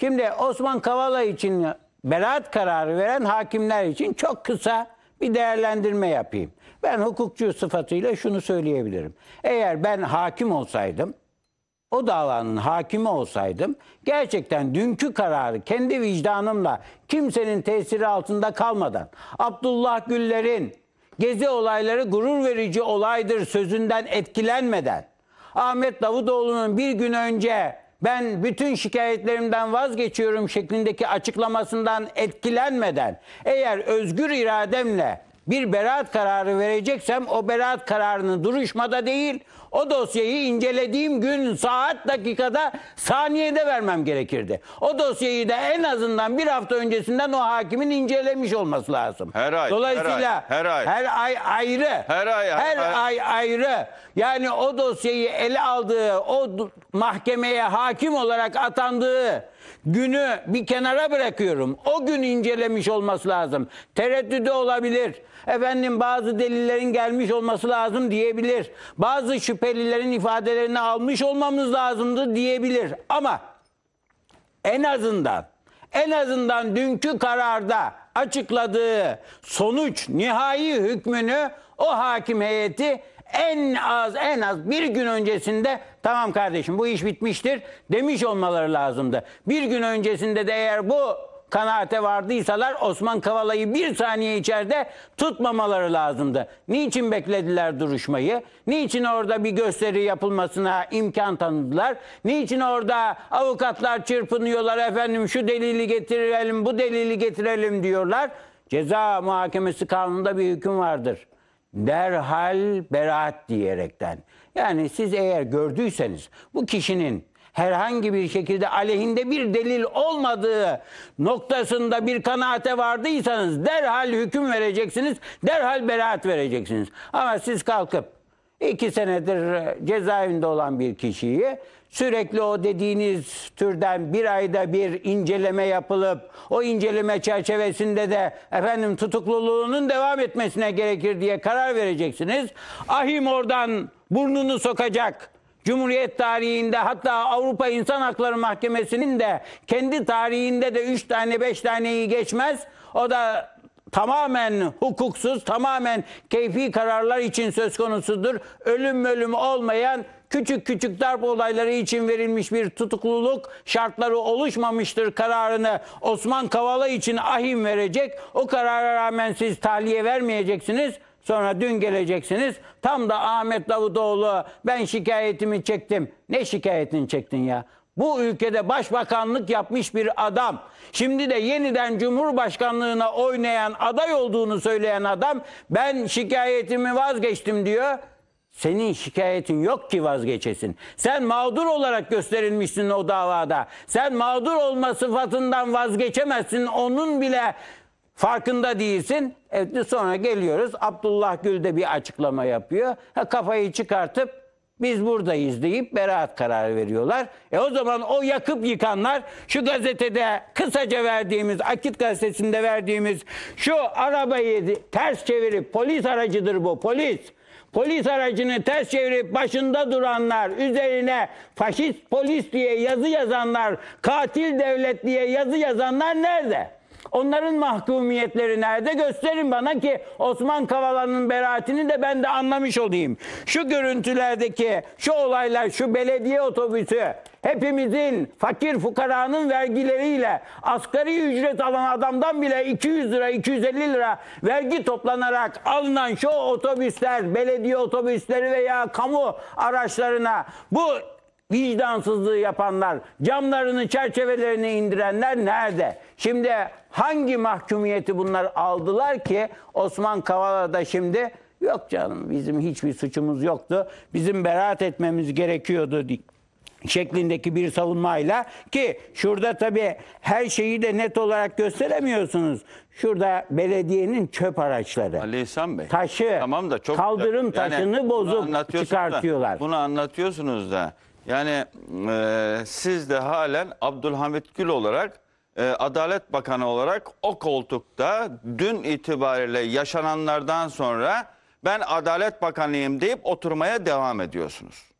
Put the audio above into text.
Şimdi Osman Kavala için beraat kararı veren hakimler için çok kısa bir değerlendirme yapayım. Ben hukukçu sıfatıyla şunu söyleyebilirim. Eğer ben hakim olsaydım, o davanın hakimi olsaydım gerçekten dünkü kararı kendi vicdanımla kimsenin tesiri altında kalmadan Abdullah Güller'in gezi olayları gurur verici olaydır sözünden etkilenmeden Ahmet Davutoğlu'nun bir gün önce ben bütün şikayetlerimden vazgeçiyorum şeklindeki açıklamasından etkilenmeden eğer özgür irademle bir beraat kararı vereceksem o beraat kararını duruşmada değil o dosyayı incelediğim gün saat dakikada saniyede vermem gerekirdi. O dosyayı da en azından bir hafta öncesinden o hakimin incelemiş olması lazım. Her ay. Dolayısıyla her ay, her ay. Her ay ayrı. Her ay. Her, her ay ayrı. Yani o dosyayı ele aldığı, o mahkemeye hakim olarak atandığı Günü bir kenara bırakıyorum. O gün incelemiş olması lazım. Tereddüde olabilir. Efendim bazı delillerin gelmiş olması lazım diyebilir. Bazı şüphelilerin ifadelerini almış olmamız lazımdı diyebilir. Ama en azından en azından dünkü kararda açıkladığı sonuç nihai hükmünü o hakim heyeti en az en az bir gün öncesinde tamam kardeşim bu iş bitmiştir demiş olmaları lazımdı. Bir gün öncesinde de eğer bu kanaate vardıysalar Osman Kavala'yı bir saniye içeride tutmamaları lazımdı. Niçin beklediler duruşmayı? Niçin orada bir gösteri yapılmasına imkan tanıdılar? Niçin orada avukatlar çırpınıyorlar efendim şu delili getirelim bu delili getirelim diyorlar? Ceza muhakemesi kanununda bir hüküm vardır derhal beraat diyerekten. Yani siz eğer gördüyseniz bu kişinin herhangi bir şekilde aleyhinde bir delil olmadığı noktasında bir kanaate vardıysanız derhal hüküm vereceksiniz, derhal beraat vereceksiniz. Ama siz kalkıp İki senedir e, cezaevinde olan bir kişiyi sürekli o dediğiniz türden bir ayda bir inceleme yapılıp o inceleme çerçevesinde de efendim tutukluluğunun devam etmesine gerekir diye karar vereceksiniz. Ahim oradan burnunu sokacak. Cumhuriyet tarihinde hatta Avrupa İnsan Hakları Mahkemesi'nin de kendi tarihinde de 3 tane 5 taneyi geçmez. O da tamamen hukuksuz, tamamen keyfi kararlar için söz konusudur. Ölüm ölüm olmayan küçük küçük darp olayları için verilmiş bir tutukluluk şartları oluşmamıştır kararını Osman Kavala için ahim verecek. O karara rağmen siz tahliye vermeyeceksiniz. Sonra dün geleceksiniz. Tam da Ahmet Davutoğlu ben şikayetimi çektim. Ne şikayetini çektin ya? Bu ülkede başbakanlık yapmış bir adam, şimdi de yeniden cumhurbaşkanlığına oynayan aday olduğunu söyleyen adam ben şikayetimi vazgeçtim diyor. Senin şikayetin yok ki vazgeçesin. Sen mağdur olarak gösterilmişsin o davada. Sen mağdur olma sıfatından vazgeçemezsin. Onun bile farkında değilsin. Evet sonra geliyoruz. Abdullah Gül de bir açıklama yapıyor. Ha, kafayı çıkartıp biz buradayız deyip beraat kararı veriyorlar. E o zaman o yakıp yıkanlar şu gazetede kısaca verdiğimiz, Akit gazetesinde verdiğimiz şu arabayı ters çevirip polis aracıdır bu polis. Polis aracını ters çevirip başında duranlar, üzerine faşist polis diye yazı yazanlar, katil devlet diye yazı yazanlar nerede? Onların mahkumiyetleri nerede? Gösterin bana ki Osman Kavala'nın beraatini de ben de anlamış olayım. Şu görüntülerdeki şu olaylar, şu belediye otobüsü hepimizin fakir fukaranın vergileriyle asgari ücret alan adamdan bile 200 lira 250 lira vergi toplanarak alınan şu otobüsler belediye otobüsleri veya kamu araçlarına bu vicdansızlığı yapanlar, camlarını çerçevelerini indirenler nerede? Şimdi hangi mahkumiyeti bunlar aldılar ki Osman Kavala da şimdi yok canım bizim hiçbir suçumuz yoktu. Bizim beraat etmemiz gerekiyordu şeklindeki bir savunmayla ki şurada tabii her şeyi de net olarak gösteremiyorsunuz. Şurada belediyenin çöp araçları. Ali İhsan Bey. Taşı. Tamam da çok kaldırım taşını yani bozup bunu çıkartıyorlar. Da, bunu anlatıyorsunuz da yani e, siz de halen Abdülhamit Gül olarak e, Adalet Bakanı olarak o koltukta dün itibariyle yaşananlardan sonra ben Adalet Bakanıyım deyip oturmaya devam ediyorsunuz.